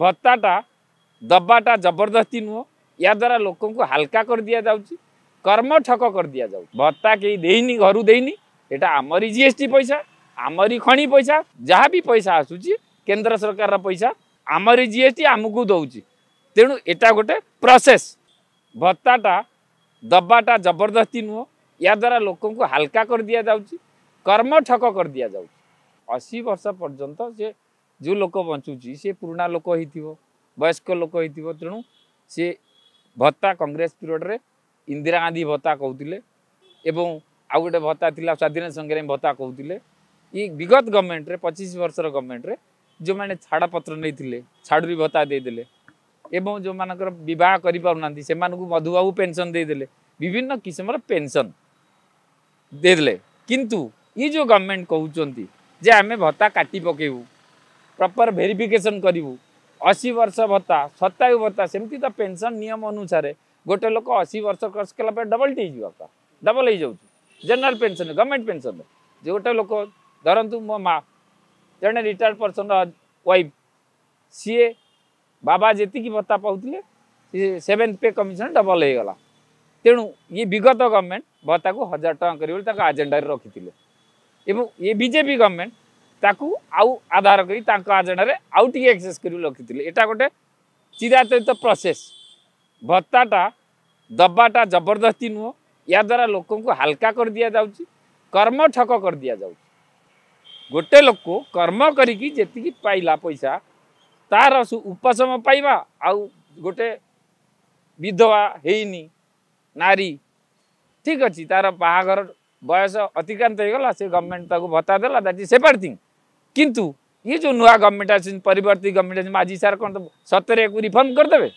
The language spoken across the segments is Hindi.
ଭତ୍ତାଟା ଦେବାଟା ଜବରଦସ୍ତି ନୁହଁ ଏହାଦ୍ୱାରା ଲୋକଙ୍କୁ ହାଲକା କରିଦିଆଯାଉଛି କର୍ମ ଠକ କରିଦିଆଯାଉଛି ଭତ୍ତା କେହି ଦେଇନି ଘରୁ ଦେଇନି ଏଇଟା ଆମରି ଜି ଏସ୍ ଟି ପଇସା ଆମରି ଖଣି ପଇସା ଯାହା ବି ପଇସା ଆସୁଛି କେନ୍ଦ୍ର ସରକାରର ପଇସା ଆମରି ଜି ଏସ୍ ଟି ଆମକୁ ଦେଉଛି ତେଣୁ ଏଇଟା ଗୋଟେ ପ୍ରସେସ୍ ଭତ୍ତାଟା ଦେବାଟା ଜବରଦସ୍ତି ନୁହଁ ଏହାଦ୍ୱାରା ଲୋକଙ୍କୁ ହାଲକା କରିଦିଆଯାଉଛି କର୍ମ ଠକ କରିଦିଆଯାଉଛି ଅଶୀ ବର୍ଷ ପର୍ଯ୍ୟନ୍ତ ସେ जो लोक बचुच्च सी पुणा लोक हो वयस्क लोक हो तेणु सी भत्ता कंग्रेस पीरियड में इंदिरा गांधी भत्ता कहते आउ गोटे भत्ता थी स्वाधीन संग्राम भत्ता कहते ये विगत गवर्नमेंट रे पचीस वर्ष गवर्नमेंट रे जो मैंने छाड़पत्र नहीं छाड़ी भत्ता देदेले जो मानक बह करना मधुबाबू पेनसन देदेले विभिन्न किसम पेनसन देदे किंतु ये जो गवर्नमेंट कहते जे आम भत्ता काटि पकेबू प्रपर भेरिफिकेसन करूँ अशी वर्ष भत्ता सतायु भत्ता सेमती तो पेनसन निम अनुसार गोटे लोक अशी वर्ष क्रस कला डबल टी होता डबल हो जाऊ जेनेल पेनसन गवर्नमेंट पेनसन जो गोटे लोक धरतु मो माँ जड़े रिटायर्ड पर्सन वाइफ सी बाबा जी भत्ता पाते सेवेन पे कमिशन डबल हो गला तेणु ये विगत गवर्नमेंट भत्ता को हजार टाँग कर एजेंडे रखी थे ये बीजेपी गवर्नमेंट आउ आधारकै त आजडाले आउँ एक्सेज गरिक रखि एउटा गटे चिरातरित प्रोसेस भत्ताटा दबाटा जबरदस्ती नुह याद्वारा लोक हालकादियाउँछ कर्मठक गोटे लोक गर्मिक जतिक पाला पैसा तर उपशम पाइ आउ गिधवा नारी ठिक अच्छा तार बाहर बयस अतिक्रान्त गभर्मेन्ट त भत्ता देला द्याट इज सेपर थिङ किंतु ये जो नया गवर्नमेंट आज परिवर्तित गवर्नमेंट आज माझी सार कौन सतरे को रिफर्म करदे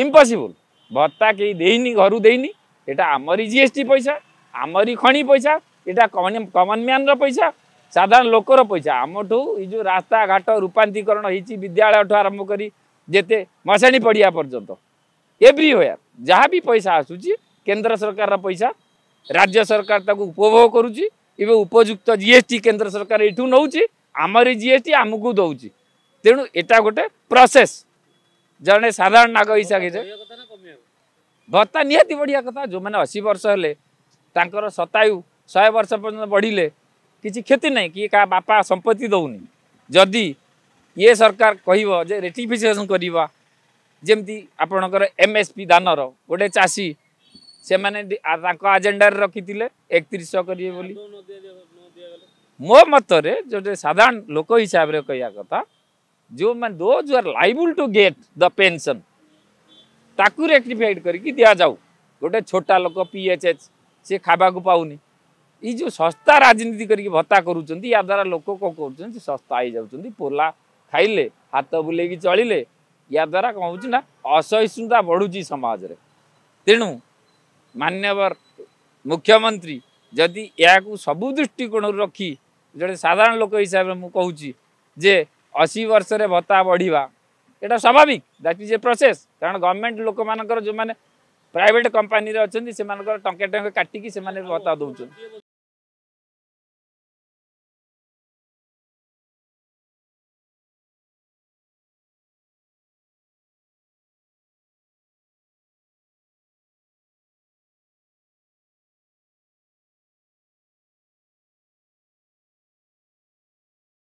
इम्पसिबल भत्ता कहीं देनी घर देनी এটা আমারই জিএসটি পয়সা আমারই খনি পয়সা এটা কমন ম্যানর পয়সা সাধারণ লোকর পয়সা আমঠু এই যে রাস্তাঘাট রূপাধিকরণ হয়েছি বিদ্যালয়ঠু আরম্ভ করি যেতে মশাণী পড়িয়া পর্যন্ত এভ্রিওয়ার যা বি পয়সা আসুচি কেন্দ্র সরকারের পয়সা রাজ্য সরকার তাকে উপভোগ করুচি এবার উপযুক্ত জিএসটি কেন্দ্র সরকার এইঠু নেଉଛି ଆମରି ଜି ଏସ୍ ଟି ଆମକୁ ଦେଉଛି ତେଣୁ ଏଇଟା ଗୋଟେ ପ୍ରୋସେସ୍ ଜଣେ ସାଧାରଣ ନାଗରିକ ହିସାବରେ ଭତ୍ତା ନିହାତି ବଢ଼ିବା କଥା ଯେଉଁମାନେ ଅଶୀ ବର୍ଷ ହେଲେ ତାଙ୍କର ଶତାୟୁ ଶହେ ବର୍ଷ ପର୍ଯ୍ୟନ୍ତ ବଢ଼ିଲେ କିଛି କ୍ଷତି ନାହିଁ କି କାହା ବାପା ସମ୍ପତ୍ତି ଦେଉନି ଯଦି ଇଏ ସରକାର କହିବ ଯେ ରେଟିଫିକେସନ୍ କରିବା ଯେମିତି ଆପଣଙ୍କର ଏମ୍ ଏସ୍ ପି ଦାନର ଗୋଟେ ଚାଷୀ ସେମାନେ ତାଙ୍କ ଆଜେଣ୍ଡାରେ ରଖିଥିଲେ ଏକତିରିଶହ କରିବେ ବୋଲି ମୋ ମତରେ ଯେଉଁଟା ସାଧାରଣ ଲୋକ ହିସାବରେ କହିବା କଥା ଯେଉଁମାନେ those are liable to get the pension ତାକୁ ରେକ୍ଟିଫାଇଡ଼୍ କରିକି ଦିଆଯାଉ ଗୋଟେ ଛୋଟା ଲୋକ ପି ଏଚ୍ ଏଚ୍ ସେ ଖାଇବାକୁ ପାଉନି ଏଇ ଯେଉଁ ଶସ୍ତା ରାଜନୀତି କରିକି ଭତ୍ତା କରୁଛନ୍ତି ୟା ଦ୍ୱାରା ଲୋକ କ'ଣ କରୁଛନ୍ତି ଶସ୍ତା ହେଇଯାଉଛନ୍ତି ପୋଲା ଖାଇଲେ ହାତ ବୁଲେଇକି ଚଳିଲେ ୟା ଦ୍ୱାରା କ'ଣ ହେଉଛି ନା ଅସହିଷ୍ଣୁତା ବଢ଼ୁଛି ସମାଜରେ ତେଣୁ ମାନ୍ୟବର ମୁଖ୍ୟମନ୍ତ୍ରୀ ଯଦି ଏହାକୁ ସବୁ ଦୃଷ୍ଟିକୋଣରୁ ରଖି ଜଣେ ସାଧାରଣ ଲୋକ ହିସାବରେ ମୁଁ କହୁଛି ଯେ ଅଶୀ ବର୍ଷରେ ଭତ୍ତା ବଢ଼ିବା এটা স্বাভাবিক দ্যাট ইজ এ প্রোসেস কারণ গভর্নমেন্ট লোকমানଙ୍କର ଯେଉଁମାନେ প্রাইভেট কোম্পানিরে অনেক সে টঙ্কে টঙ্কে কাটিকি সে ভত্তা দৌঁচ